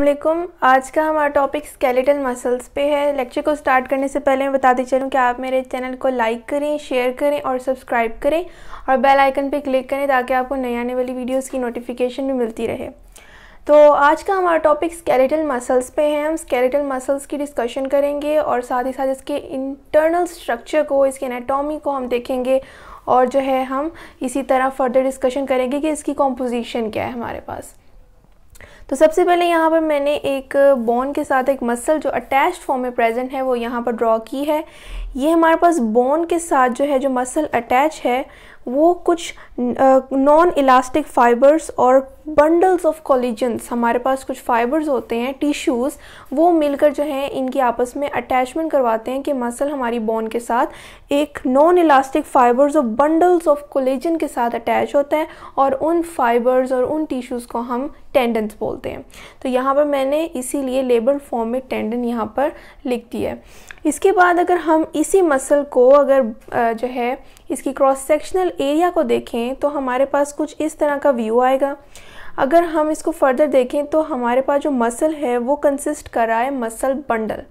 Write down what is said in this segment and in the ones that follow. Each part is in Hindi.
अल्लाम आज का हमारा टॉपिक स्केलेटल मसल्स पे है लेक्चर को स्टार्ट करने से पहले मैं बताती चलूँ कि आप मेरे चैनल को लाइक करें शेयर करें और सब्सक्राइब करें और बेल आइकन पे क्लिक करें ताकि आपको नई आने वाली वीडियोस की नोटिफिकेशन भी मिलती रहे तो आज का हमारा टॉपिक स्केलेटल मसल्स पे है हम स्केलेटल मसल्स की डिस्कशन करेंगे और साथ ही साथ इसके इंटरनल स्ट्रक्चर को इसके एनाटॉमी को हम देखेंगे और जो है हम इसी तरह फर्दर डिस्कशन करेंगे कि इसकी कॉम्पोजिशन क्या है हमारे पास तो सबसे पहले यहाँ पर मैंने एक बोन के साथ एक मसल जो अटैच फॉर्म में प्रेजेंट है वो यहाँ पर ड्रॉ की है ये हमारे पास बोन के साथ जो है जो मसल अटैच है वो कुछ नॉन इलास्टिक फाइबर्स और बंडल्स ऑफ कॉलिजन्स हमारे पास कुछ फाइबर्स होते हैं टिश्यूज़ वो मिलकर जो है इनकी आपस में अटैचमेंट करवाते हैं कि मसल हमारी बोन के साथ एक नॉन इलास्टिक फाइबर्स और बंडल्स ऑफ कोलेजन के साथ अटैच होता है और उन फाइबर्स और उन टिश्यूज़ को हम टेंडन्स बोलते हैं तो यहाँ पर मैंने इसीलिए लेबल फॉर्म में टेंडन यहाँ पर लिख दिया है इसके बाद अगर हम इसी मसल को अगर जो है इसकी क्रॉस सेक्शनल एरिया को देखें तो हमारे पास कुछ इस तरह का व्यू आएगा अगर हम इसको फर्दर देखें तो हमारे पास जो मसल है वो कंसिस्ट कर रहा है मसल बंडल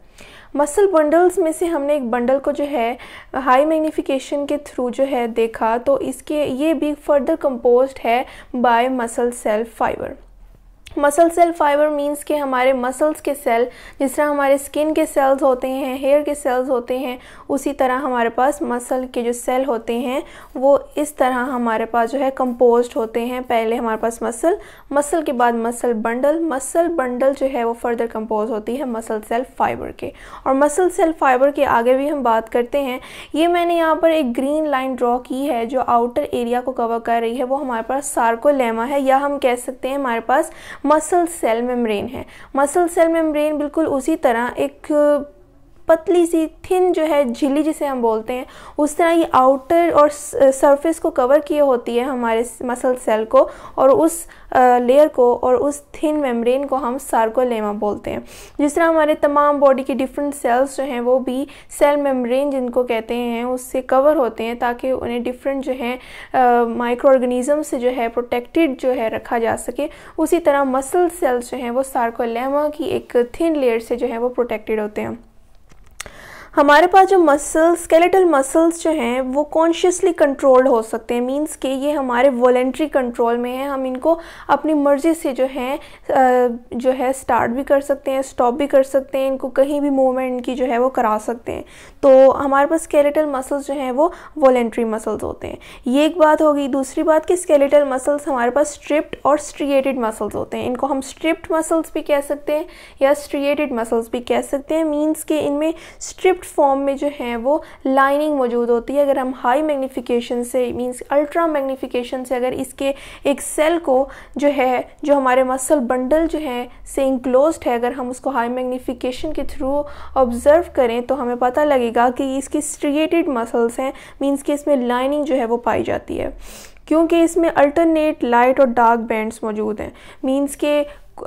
मसल बंडल्स में से हमने एक बंडल को जो है हाई मैग्नीफिकेशन के थ्रू जो है देखा तो इसके ये भी फर्दर कंपोज्ड है by muscle cell fibre muscle cell fibre means के हमारे मसल्स के सेल जिस तरह हमारे स्किन के सेल्स होते हैं हेयर के सेल्स होते हैं उसी तरह हमारे पास मसल के जो सेल होते हैं वो इस तरह हमारे पास जो है कंपोज्ड होते हैं पहले हमारे पास मसल मसल के बाद मसल बंडल मसल बंडल जो है वो फर्दर कंपोज होती है मसल सेल फाइबर के और मसल सेल फाइबर के आगे भी हम बात करते हैं ये मैंने यहाँ पर एक ग्रीन लाइन ड्रॉ की है जो आउटर एरिया को कवर कर रही है वो हमारे पास सार्कोलेमा है या हम कह सकते हैं हमारे पास मसल सेल मेम्ब्रेन है मसल सेल मेम्ब्रेन बिल्कुल उसी तरह एक पतली सी थिन जो है झिल्ली जिसे हम बोलते हैं उस तरह ये आउटर और सरफेस को कवर किए होती है हमारे मसल सेल को और उस लेयर को और उस थिन मेम्ब्रेन को हम सार्कोलेमा बोलते हैं जिस तरह हमारे तमाम बॉडी के डिफरेंट सेल्स जो हैं वो भी सेल मेम्ब्रेन जिनको कहते हैं उससे कवर होते हैं ताकि उन्हें डिफरेंट जो है माइक्रो ऑर्गेनिज़म से जो है प्रोटेक्टेड जो है रखा जा सके उसी तरह मसल सेल्स जो हैं वो सार्कोलेमा की एक थिन लेयर से जो है वो प्रोटेक्टेड होते हैं हमारे पास जो मसल्स स्केलेटल मसल्स जो हैं वो कॉन्शियसली कंट्रोल्ड हो सकते हैं मींस के ये हमारे वॉलेंट्री कंट्रोल में है हम इनको अपनी मर्ज़ी से जो है जो है स्टार्ट भी कर सकते हैं स्टॉप भी कर सकते हैं इनको कहीं भी मूवमेंट की जो है वो करा सकते हैं तो हमारे पास स्केलेटल मसल्स जो हैं वो वॉलेंट्री मसल्स होते हैं ये एक बात हो गई दूसरी बात कि स्केलेटल मसल्स हमारे पास स्ट्रिप्ट और स्ट्रिएटेड मसल्स होते हैं इनको हम स्ट्रिप्ट मसल्स भी कह सकते हैं या स्ट्रिएटेड मसल्स भी कह सकते हैं मीन्स के इनमें स्ट्रिप लिक्विड फॉर्म में जो है वो लाइनिंग मौजूद होती है अगर हम हाई मैग्नीफिकेशन से मींस अल्ट्रा मैग्नीफिकेशन से अगर इसके एक सेल को जो है जो हमारे मसल बंडल जो है से इंक्लोज है अगर हम उसको हाई मैग्नीफिकेशन के थ्रू ऑब्ज़र्व करें तो हमें पता लगेगा कि इसकी स्ट्रिएटेड मसल्स हैं मीन्स कि इसमें लाइनिंग जो है वो पाई जाती है क्योंकि इसमें अल्टरनेट लाइट और डार्क बैंड्स मौजूद हैं मींस के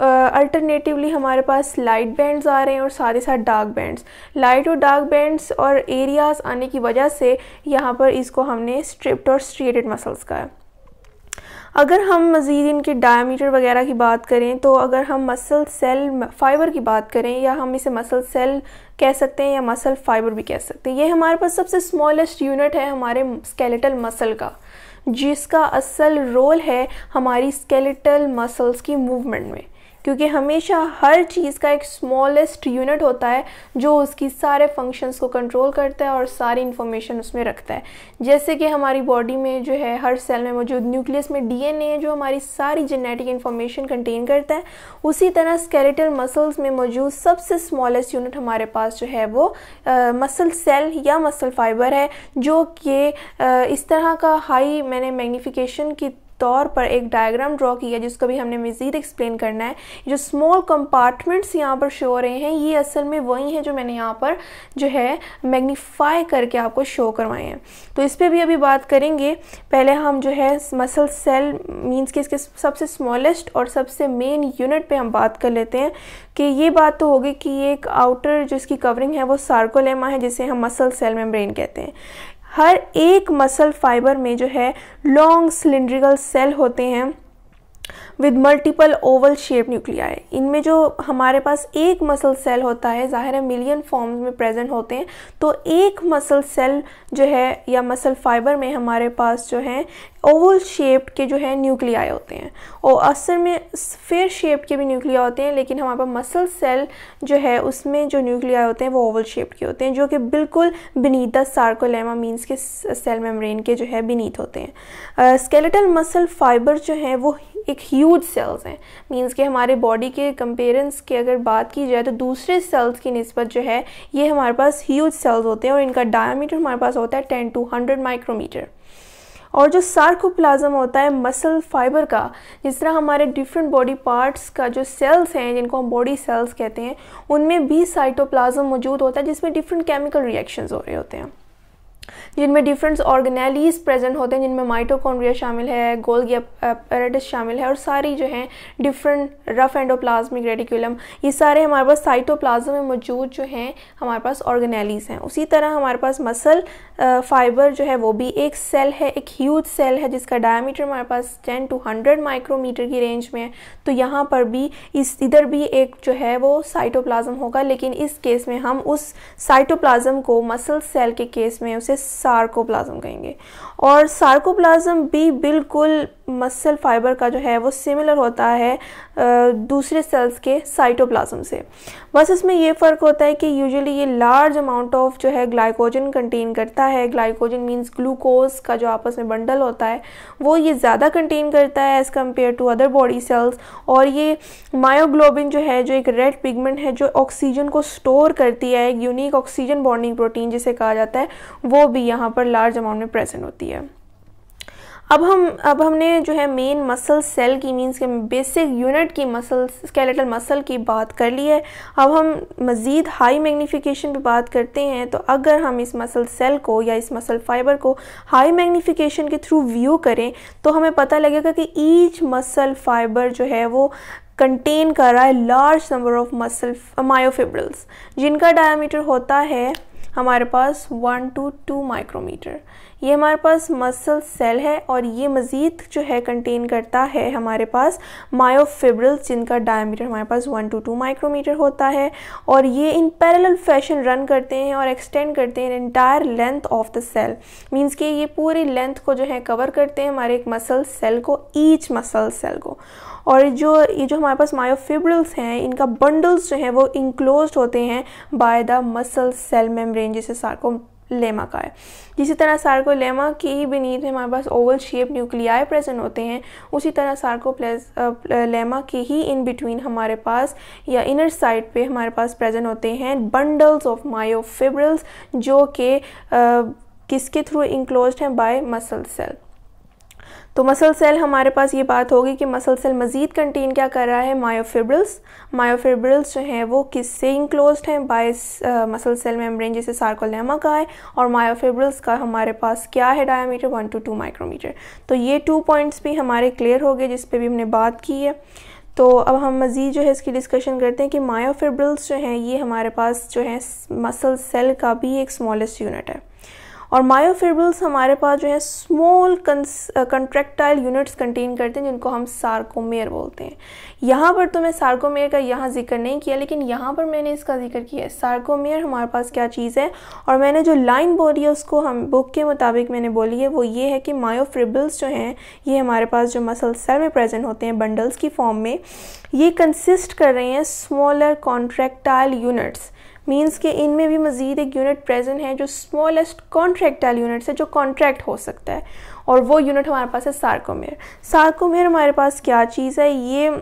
अल्टरनेटिवली uh, हमारे पास लाइट बैंड्स आ रहे हैं और साथ ही साथ डार्क बैंड्स लाइट और डार्क बैंड्स और एरियाज आने की वजह से यहाँ पर इसको हमने स्ट्रिप्ट और स्ट्रेटेड मसल्स का है अगर हम मज़ीद इनके डायमीटर वगैरह की बात करें तो अगर हम मसल सेल फाइबर की बात करें या हम इसे मसल सेल कह सकते हैं या मसल फाइबर भी कह सकते हैं ये हमारे पास सबसे स्मॉलेस्ट यूनिट है हमारे स्केलेटल मसल का जिसका असल रोल है हमारी स्केलेटल मसल्स की मूवमेंट में क्योंकि हमेशा हर चीज़ का एक स्मॉलेस्ट यूनिट होता है जो उसकी सारे फंक्शंस को कंट्रोल करता है और सारी इन्फॉर्मेशन उसमें रखता है जैसे कि हमारी बॉडी में जो है हर सेल में मौजूद न्यूक्लियस में डीएनए है जो हमारी सारी जेनेटिक इन्फॉर्मेशन कंटेन करता है उसी तरह स्केलेटल मसल्स में मौजूद सबसे स्मॉलेस्ट यूनिट हमारे पास जो है वो मसल सेल या मसल फाइबर है जो कि इस तरह का हाई मैंने मैग्नीफिकेशन की तौर पर एक डायग्राम ड्रॉ किया जिसको भी हमने मज़ीद एक्सप्लेन करना है जो स्मॉल कंपार्टमेंट्स यहाँ पर शो हो रहे हैं ये असल में वही हैं जो मैंने यहाँ पर जो है मैग्नीफाई करके आपको शो करवाए हैं तो इस पर भी अभी बात करेंगे पहले हम जो है मसल सेल मीन्स कि इसके सबसे स्मॉलेस्ट और सबसे मेन यूनिट पर हम बात कर लेते हैं कि ये बात तो होगी कि एक आउटर जो इसकी कवरिंग है वो सार्कोलेमा है जिसे हम मसल सेल मेम्ब्रेन कहते हैं हर एक मसल फाइबर में जो है लॉन्ग सिलेंड्रिकल सेल होते हैं with multiple oval shape nuclei इनमें जो हमारे पास एक मसल सेल होता है ज़ाहिर है मिलियन फॉर्म्स में प्रेजेंट होते हैं तो एक मसल सेल जो है या मसल फाइबर में हमारे पास जो है ओवल शेप के जो है न्यूक्लियाई होते हैं और असल में फेयर शेप के भी न्यूक्लिया होते हैं लेकिन हमारे पास मसल सेल जो है उसमें जो न्यूक्लियाई होते हैं वो ओवल शेप के होते हैं जो कि बिल्कुल बिनीत सार्कोलेमा मीन्स के सेल मेम्ब्रेन के जो है बिनीत होते हैं स्केलेटल मसल फाइबर जो है वो एक ह्यूज सेल्स हैं मींस के हमारे बॉडी के कंपेरेंस की अगर बात की जाए तो दूसरे सेल्स की नस्बत जो है ये हमारे पास ह्यूज सेल्स होते हैं और इनका डायमीटर हमारे पास होता है टेन टू हंड्रेड माइक्रोमीटर और जो सार्कोप्लाज्म होता है मसल फाइबर का जिस तरह हमारे डिफरेंट बॉडी पार्ट्स का जो सेल्स हैं जिनको हम बॉडी सेल्स कहते हैं उनमें भी साइटोप्लाज्म मौजूद होता है जिसमें डिफरेंट केमिकल रिएक्शंस हो रहे होते हैं जिनमें डिफरेंट ऑर्गेनालीज प्रेजेंट होते हैं जिनमें माइटोकॉन्ड्रिया शामिल है गोल्गी अपरेटस शामिल है और सारी जो हैं डिफरेंट रफ एंडोप्लाज्मिक रेडिकुलम ये सारे हमारे पास साइटोप्लाज्म में मौजूद जो हैं हमारे पास ऑर्गेनालीज हैं उसी तरह हमारे पास मसल फाइबर जो है वो भी एक सेल है एक ह्यूज सेल है जिसका डायमीटर हमारे पास टेन टू हंड्रेड माइक्रोमीटर की रेंज में है तो यहाँ पर भी इस इधर भी एक जो है वो साइटोप्लाज्म होगा लेकिन इस केस में हम उस साइटोप्लाज्म को मसल सेल के केस में उसे इसे सार्कोप्लाज्म कहेंगे और सार्कोप्लाज्म भी बिल्कुल मसल फाइबर का जो है वो सिमिलर होता है दूसरे सेल्स के साइटोप्लाज्म से बस इसमें यह फ़र्क होता है कि यूजुअली ये लार्ज अमाउंट ऑफ जो है ग्लाइकोजन कंटेन करता है ग्लाइकोजन मींस ग्लूकोज का जो आपस में बंडल होता है वो ये ज़्यादा कंटेन करता है as compare to other body cells और ये मायोग्लोबिन जो है जो एक रेड पिगमेंट है जो ऑक्सीजन को स्टोर करती है एक यूनिक ऑक्सीजन बॉन्डिंग प्रोटीन जिसे कहा जाता है वो भी यहाँ पर लार्ज अमाउंट में प्रेजेंट होती है है अब हम अब हमने जो है मेन मसल सेल की मीन्स के बेसिक यूनिट की मसल स्केलेटल मसल की बात कर ली है अब हम मज़ीद हाई मैग्नीफिकेशन पे बात करते हैं तो अगर हम इस मसल सेल को या इस मसल फाइबर को हाई मैग्नीफिकेशन के थ्रू व्यू करें तो हमें पता लगेगा कि ईच मसल फाइबर जो है वो कंटेन कर रहा है large number of muscle myofibrils जिनका डायमीटर होता है हमारे पास वन टू टू माइक्रोमीटर ये हमारे पास मसल सेल है और ये मज़ीद जो है कंटेन करता है हमारे पास मायोफिब्रल्स जिनका डायमीटर हमारे पास वन टू टू माइक्रोमीटर होता है और ये इन पैरेलल फैशन रन करते हैं और एक्सटेंड करते हैं entire length of the cell means कि ये पूरी लेंथ को जो है कवर करते हैं हमारे एक मसल सेल को ईच मसल सेल को और जो ये जो हमारे पास मायोफिब्रल्स हैं इनका बंडल्स जो हैं वो इंक्लोज होते हैं by the muscle cell membrane जिसे सार्को लेमा का है जिसी तरह सार्कोलेमा की ही बीनीत थे हमारे पास ओवल शेप न्यूक्लियाई प्रेजेंट होते हैं उसी तरह सार्को लेमा के ही इन बिटवीन हमारे पास या इनर साइड पे हमारे पास प्रेजेंट होते हैं बंडल्स ऑफ मायोफिब्रल्स जो कि किसके थ्रू इंक्लोज हैं बाय मसल सेल तो मसल सेल हमारे पास ये बात होगी कि मसल सेल मज़ीद कंटेन क्या कर रहा है मायोफिब्रल्स मायोफिब्रल्स जो हैं वो किससे इंक्लोज हैं बाय मसल सेल मेम्ब्रेन जिसे सार्कोलेमा का है और मायोफिब्रल्स का हमारे पास क्या है diameter one to two micrometre तो ये टू पॉइंट्स भी हमारे क्लियर हो गए जिस पर भी हमने बात की है तो अब हम मज़ीद जो है इसकी डिस्कशन करते हैं कि मायोफिब्रल्स जो हैं ये हमारे पास जो है मसल सेल का भी एक स्मॉलेस्ट यूनिट है और मायोफेबल्स हमारे पास जो है स्मॉल कंट्रेक्टाइल यूनिट्स कंटेन करते हैं जिनको हम सार्कोमेयर बोलते हैं यहाँ पर तो मैं सार्कोमेयर का यहाँ जिक्र नहीं किया लेकिन यहाँ पर मैंने इसका जिक्र किया है सार्कोमेयर हमारे पास क्या चीज़ है और मैंने जो लाइन बोली है उसको हम बुक के मुताबिक मैंने बोली है वो ये है कि मायोफ्रिबल्स जो हैं ये हमारे पास जो मसल सेल में प्रेजेंट होते हैं बंडल्स की फॉर्म में ये कंसिस्ट कर रहे हैं स्मॉलर कॉन्ट्रेक्टाइल यूनिट्स मीन्स इन इनमें भी मज़ीद एक यूनिट प्रेजेंट है जो स्मॉलेस्ट कॉन्ट्रैक्टाइल यूनिट है जो कॉन्ट्रैक्ट हो सकता है और वो यूनिट हमारे पास है सार्कोमेयर सार्कोमेयर हमारे पास क्या चीज़ है ये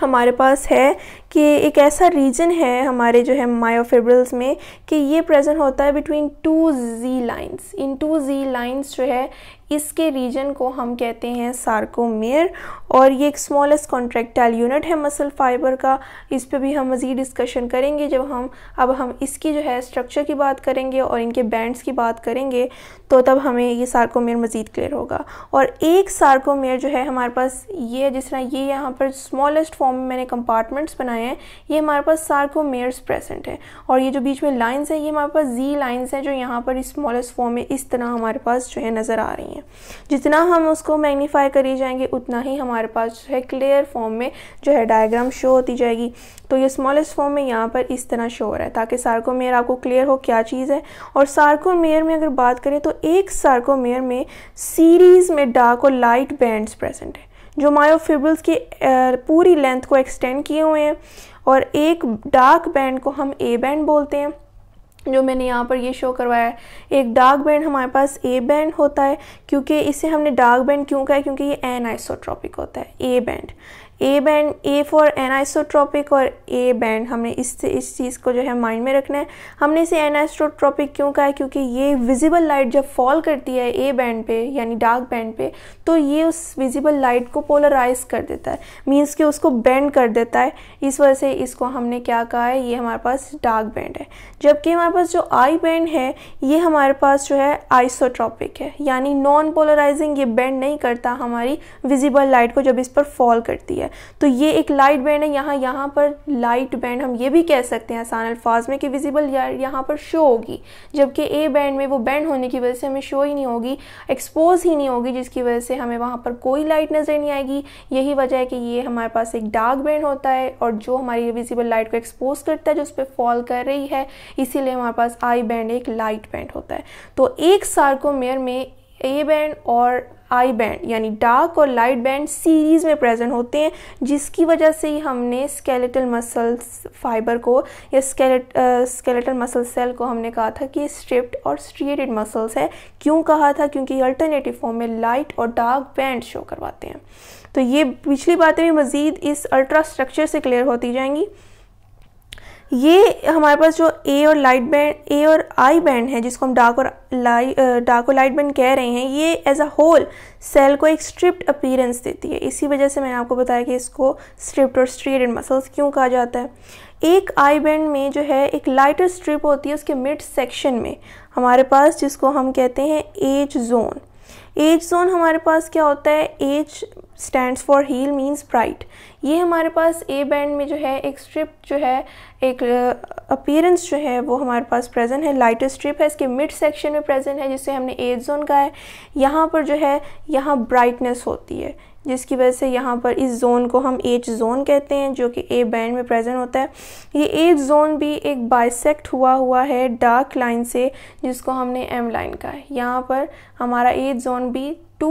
हमारे पास है कि एक ऐसा रीजन है हमारे जो है मायोफेब्रल्स में कि ये प्रेजेंट होता है बिटवीन टू जी लाइंस इन टू जी लाइंस जो है इसके रीजन को हम कहते हैं सार्कोमेयर और ये एक स्मॉलेस्ट कॉन्ट्रेक्टाइल यूनिट है मसल फाइबर का इस पर भी हम मज़ीद डिस्कशन करेंगे जब हम अब हम इसकी जो है स्ट्रक्चर की बात करेंगे और इनके बैंड्स की बात करेंगे तो तब हमें ये सार्कोमेयर मज़ीद क्लियर होगा और एक सार्कोमेयर जो है हमारे पास ये जिस तरह ये यहाँ पर स्मॉलेस्ट फॉर्म में मैंने कंपार्टमेंट्स बनाए हैं ये हमारे पास सार्कोमेयर्स प्रेजेंट है और ये जो बीच में लाइन्स हैं ये हमारे पास जी लाइन्स हैं जो यहाँ पर स्मॉलेस्ट फॉर्म में इस तरह हमारे पास जो है नज़र आ रही हैं है जितना हम उसको मैग्नीफाई करी जाएंगे उतना ही हमारे पास जो है क्लियर फॉर्म में जो है डायग्राम शो होती जाएगी तो ये स्मॉलेस्ट फॉर्म में यहाँ पर इस तरह शो हो रहा है ताकि सार्कोमेयर आपको क्लियर हो क्या चीज़ है और सार्कोमेयर में अगर बात करें तो एक सार्कोमेयर में सीरीज़ में डार्क और लाइट बैंड्स प्रेजेंट है जो मायोफिबल्स की पूरी लेंथ को एक्सटेंड किए हुए हैं और एक डार्क बैंड को हम ए बैंड बोलते हैं जो मैंने यहाँ पर ये शो करवाया है एक डार्क बैंड हमारे पास ए बैंड होता है क्योंकि इसे हमने डार्क बैंड क्यों कहा है क्योंकि ये एन आइसोट्रॉपिक होता है A band A band A for anisotropic और ए बैंड हमने इस इस चीज़ को जो है माइंड में रखना है हमने इसे एनाइसोट्रॉपिक क्यों कहा है क्योंकि ये विजिबल लाइट जब फॉल करती है ए बैंड पे यानी डार्क बैंड पे तो ये उस विजिबल लाइट को पोलराइज कर देता है मीन्स कि उसको बैंड कर देता है इस वजह से इसको हमने क्या कहा है ये हमारे पास डार्क बैंड है जबकि हमारे पास जो आई बैंड है ये हमारे पास जो है आइसोट्रॉपिक है यानी नॉन पोलराइजिंग ये बैंड नहीं करता हमारी विजिबल लाइट को जब इस पर फॉल करती है तो ये एक लाइट बैंड है यहाँ यहाँ पर लाइट बैंड हम ये भी कह सकते हैं आसान अल्फाज में कि विजिबल यहाँ पर शो होगी जबकि ए बैंड में वो बैंड होने की वजह से हमें शो ही नहीं होगी एक्सपोज ही नहीं होगी जिसकी वजह से हमें वहाँ पर कोई लाइट नज़र नहीं आएगी यही वजह है कि ये हमारे पास एक डार्क बैंड होता है और जो हमारी विजिबल लाइट को एक्सपोज करता है जो उस पर फॉल कर रही है इसीलिए हमारे पास आई बैंड एक लाइट बैंड होता है तो एक सार्कोमेयर में ए बैंड और आई बैंड यानी डार्क और लाइट बैंड सीरीज़ में प्रेजेंट होते हैं जिसकी वजह से ही हमने स्केलेटल मसल्स फाइबर को या स्केलेट स्केलेटल मसल सेल को हमने कहा था कि स्ट्रिप्ट और स्ट्रिएटेड मसल्स है क्यों कहा था क्योंकि अल्टरनेटिव फॉर्म में लाइट और डार्क बैंड शो करवाते हैं तो ये पिछली बातें भी मज़ीद इस अल्ट्रा स्ट्रक्चर से क्लियर होती जाएंगी ये हमारे पास जो ए और लाइट बैंड ए और आई बैंड है जिसको हम डार्क और लाइट डार्क और लाइट बैंड कह रहे हैं ये एज अ होल सेल को एक स्ट्रिप्ट अपीरेंस देती है इसी वजह से मैंने आपको बताया कि इसको स्ट्रिप्ट और स्ट्रेटेड मसल्स क्यों कहा जाता है एक आई बैंड में जो है एक लाइटर स्ट्रिप होती है उसके मिड सेक्शन में हमारे पास जिसको हम कहते हैं एज जोन एज जोन हमारे पास क्या होता है H stands for hell means bright ये हमारे पास ए बैंड में जो है एक स्ट्रिप जो है एक अपीयरेंस uh, जो है वो हमारे पास प्रेजेंट है लाइटर स्ट्रिप है इसके मिड सेक्शन में प्रेजेंट है जिसे हमने एज जोन कहा है यहाँ पर जो है यहाँ ब्राइटनेस होती है जिसकी वजह से यहाँ पर इस जोन को हम एज जोन कहते हैं जो कि ए बैंड में प्रेजेंट होता है ये एज जोन भी एक बाइसेक्ट हुआ हुआ है डार्क लाइन से जिसको हमने एम लाइन कहा है यहाँ पर हमारा एज जोन भी टू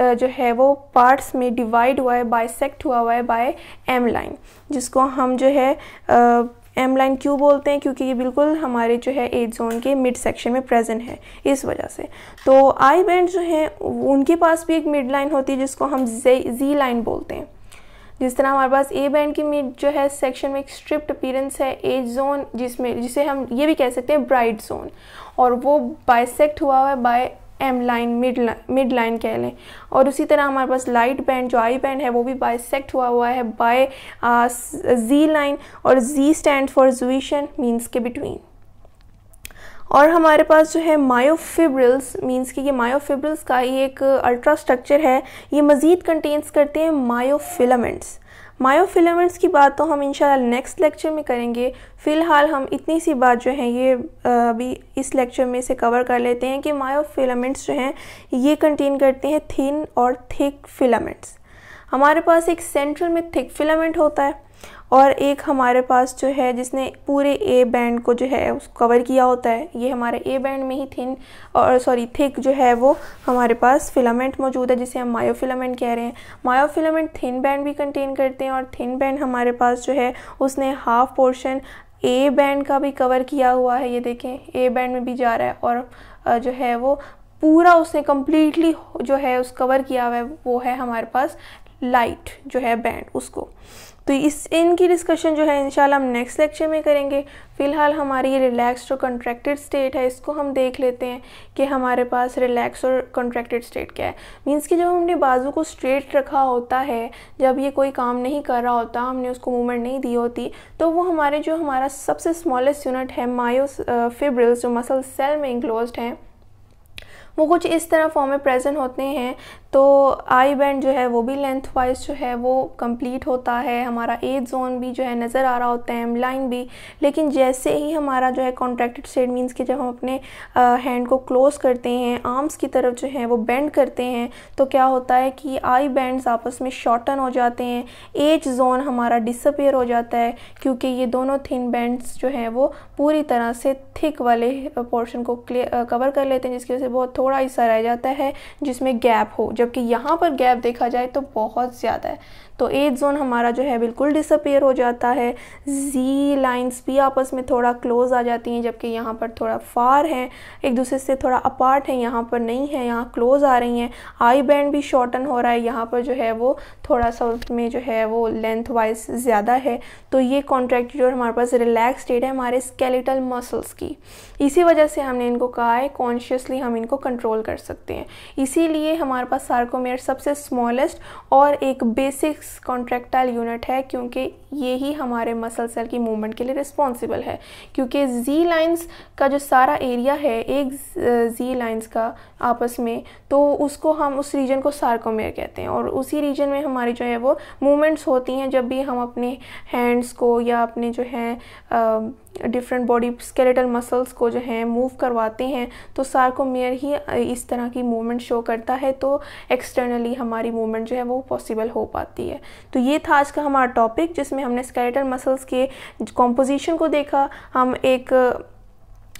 जो है वो पार्ट्स में डिवाइड हुआ है बाइसेक्ट हुआ हुआ है बाय एम लाइन जिसको हम जो है एम लाइन क्यों बोलते हैं क्योंकि ये बिल्कुल हमारे जो है एज जोन के मिड सेक्शन में प्रेजेंट है इस वजह से तो आई बैंड जो हैं उनके पास भी एक मिड लाइन होती है जिसको हम जी लाइन बोलते हैं जिस तरह हमारे पास ए बैंड की मिड जो है सेक्शन में एक स्ट्रिप्ट अपीरेंस है एज जोन जिसमें जिसे हम ये भी कह सकते हैं ब्राइट जोन और वो बाइसेक्ट हुआ हुआ है by M line mid mid line कह लें और उसी तरह हमारे पास लाइट बैंड जो आई बैंड है वो भी बाई सेक्ट हुआ हुआ है बाय जी लाइन और जी स्टैंड फॉर जुइशन मीन्स के बिटवीन और हमारे पास जो है मायोफिब्रिल्स मींस कि ये मायोफिब्रिल्स का ही एक अल्ट्रा स्ट्रक्चर है ये मज़ीद कंटेन्स करते हैं मायोफिलामेंट्स मायोफिलामेंट्स की बात तो हम इंशाल्लाह नेक्स्ट लेक्चर में करेंगे फ़िलहाल हम इतनी सी बात जो है ये अभी इस लेक्चर में से कवर कर लेते हैं कि मायोफिलामेंट्स जो हैं ये कंटेन करते हैं थिन और थिक फिलामेंट्स हमारे पास एक सेंट्रल में थिक फिलामेंट होता है और एक हमारे पास जो है जिसने पूरे ए बैंड को जो है उस कवर किया होता है ये हमारे ए बैंड में ही थिन और सॉरी थिक जो है वो हमारे पास फिलामेंट मौजूद है जिसे हम मायोफिलामेंट कह रहे हैं मायोफिलामेंट थिन बैंड भी कंटेन करते हैं और थिन बैंड हमारे पास जो है उसने हाफ पोर्शन ए बैंड का भी कवर किया हुआ है ये देखें ए बैंड में भी जा रहा है और जो है वो पूरा उसने कम्प्लीटली जो है उस कवर किया हुआ है वो है हमारे पास लाइट जो है बैंड उसको तो इस इनकी डिस्कशन जो है इन हम नेक्स्ट लेक्चर में करेंगे फ़िलहाल हमारी ये रिलैक्स्ड और कंट्रैक्टेड स्टेट है इसको हम देख लेते हैं कि हमारे पास रिलैक्स और कंट्रैक्टेड स्टेट क्या है मींस कि जब हमने बाजू को स्ट्रेट रखा होता है जब ये कोई काम नहीं कर रहा होता हमने उसको मूवमेंट नहीं दी होती तो वो हमारे जो हमारा सबसे स्मॉलेस्ट यूनिट है मायोस फिब्रिल्स जो मसल सेल में इंक्लोज हैं वो कुछ इस तरह फॉर्म में प्रेजेंट होते हैं तो आई बैंड जो है वो भी लेंथ वाइज जो है वो कंप्लीट होता है हमारा एज जोन भी जो है नज़र आ रहा होता है लाइन भी लेकिन जैसे ही हमारा जो है कॉन्ट्रैक्टेड स्टेट मीन्स कि जब हम अपने हैंड को क्लोज़ करते हैं आर्म्स की तरफ जो है वो बेंड करते हैं तो क्या होता है कि आई बैंड्स आपस में शॉर्टन हो जाते हैं एज जोन हमारा डिसअपेयर हो जाता है क्योंकि ये दोनों थिन बैंड्स जो हैं वो पूरी तरह से थिक वाले पोर्शन को कवर कर लेते हैं जिसकी वजह से बहुत थोड़ा हिस्सा रह जाता है जिसमें गैप हो जब जबकि यहाँ पर गैप देखा जाए तो बहुत ज़्यादा है तो एज जोन हमारा जो है बिल्कुल डिसअपेयर हो जाता है जी लाइंस भी आपस में थोड़ा क्लोज आ जाती हैं जबकि यहाँ पर थोड़ा फार हैं एक दूसरे से थोड़ा अपार्ट हैं यहाँ पर नहीं है यहाँ क्लोज आ रही हैं आई बैंड भी शॉर्टन हो रहा है यहाँ पर जो है वो थोड़ा सा उसमें जो है वो लेंथ वाइज ज़्यादा है तो ये कॉन्ट्रैक्ट जो हमारे पास रिलैक्स स्टेट है हमारे स्केलेटल मसल्स की इसी वजह से हमने इनको कहा है कॉन्शियसली हम इनको कंट्रोल कर सकते हैं इसीलिए हमारे पास सार्कोमेयर सबसे स्मॉलेस्ट और एक बेसिक्स कॉन्ट्रेक्टाइल यूनिट है क्योंकि ये ही हमारे मसल सेल की मूवमेंट के लिए रिस्पॉन्सिबल है क्योंकि जी लाइन्स का जो सारा एरिया है एक जी लाइन्स का आपस में तो उसको हम उस रीजन को सार्कोमेयर कहते हैं और उसी रीजन में हमारी जो है वो मूवमेंट्स होती हैं जब भी हम अपने हैंड्स को या अपने जो हैं डिफरेंट बॉडी स्केलेटल मसल्स को जो है मूव करवाते हैं तो सार्कोमेयर ही इस तरह की मूवमेंट शो करता है तो एक्सटर्नली हमारी मूवमेंट जो है वो पॉसिबल हो पाती है तो ये था आज का हमारा टॉपिक जिसमें हमने स्केलेटल मसल्स के कॉम्पोजिशन को देखा हम एक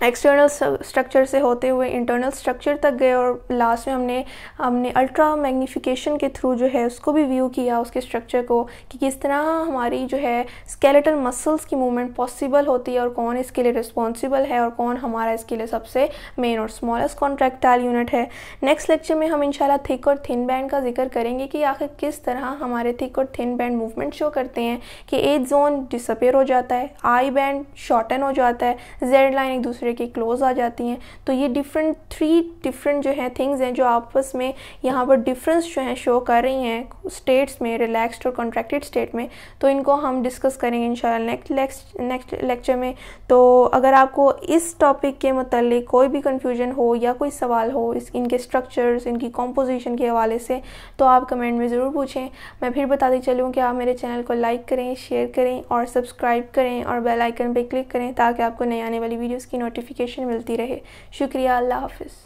एक्सटर्नल स्ट्रक्चर से होते हुए इंटरनल स्ट्रक्चर तक गए और लास्ट में हमने हमने अल्ट्रा मैग्नीफिकेशन के थ्रू जो है उसको भी व्यू किया उसके स्ट्रक्चर को कि किस तरह हमारी जो है स्केलेटल मसल्स की मूवमेंट पॉसिबल होती है और कौन इसके लिए रिस्पॉन्सिबल है और कौन हमारा इसके लिए सबसे मेन और स्मॉलेस्ट कॉन्ट्रैक्टाइल यूनिट है नेक्स्ट लेक्चर में हम इंशाल्लाह थिक और थिन बैंड का जिक्र करेंगे कि आखिर किस तरह हमारे थिक और थिन बैंड मूवमेंट शो करते हैं कि एज जोन डिसअपेयर हो जाता है आई बैंड शॉर्टन हो जाता है जेड लाइन एक दूसरे दूसरे के क्लोज आ जाती हैं तो ये डिफरेंट थ्री डिफरेंट जो है थिंग्स हैं जो आपस में यहाँ पर डिफरेंस जो है शो कर रही हैं स्टेट्स में रिलैक्सड और कॉन्ट्रैक्टेड स्टेट में तो इनको हम डिस्कस करेंगे इन शेक्स्ट नेक्स्ट लेक्चर में तो अगर आपको इस टॉपिक के मतलब कोई भी कन्फ्यूजन हो या कोई सवाल हो इस इनके स्ट्रक्चर्स इनकी कॉम्पोजिशन के हवाले से तो आप कमेंट में ज़रूर पूछें मैं फिर बताती चलूँ कि आप मेरे चैनल को लाइक करें शेयर करें और सब्सक्राइब करें और बेल आइकन पर क्लिक करें ताकि आपको नई आने वाली वीडियोज़ की नोटिस नोटिफिकेशन मिलती रहे शुक्रिया अल्लाह हाफिज़